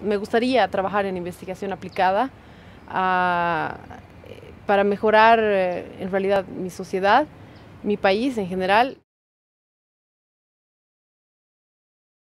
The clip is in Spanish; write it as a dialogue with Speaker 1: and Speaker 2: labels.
Speaker 1: Me gustaría trabajar en investigación aplicada ah, eh, para mejorar eh, en realidad mi sociedad, mi país en general.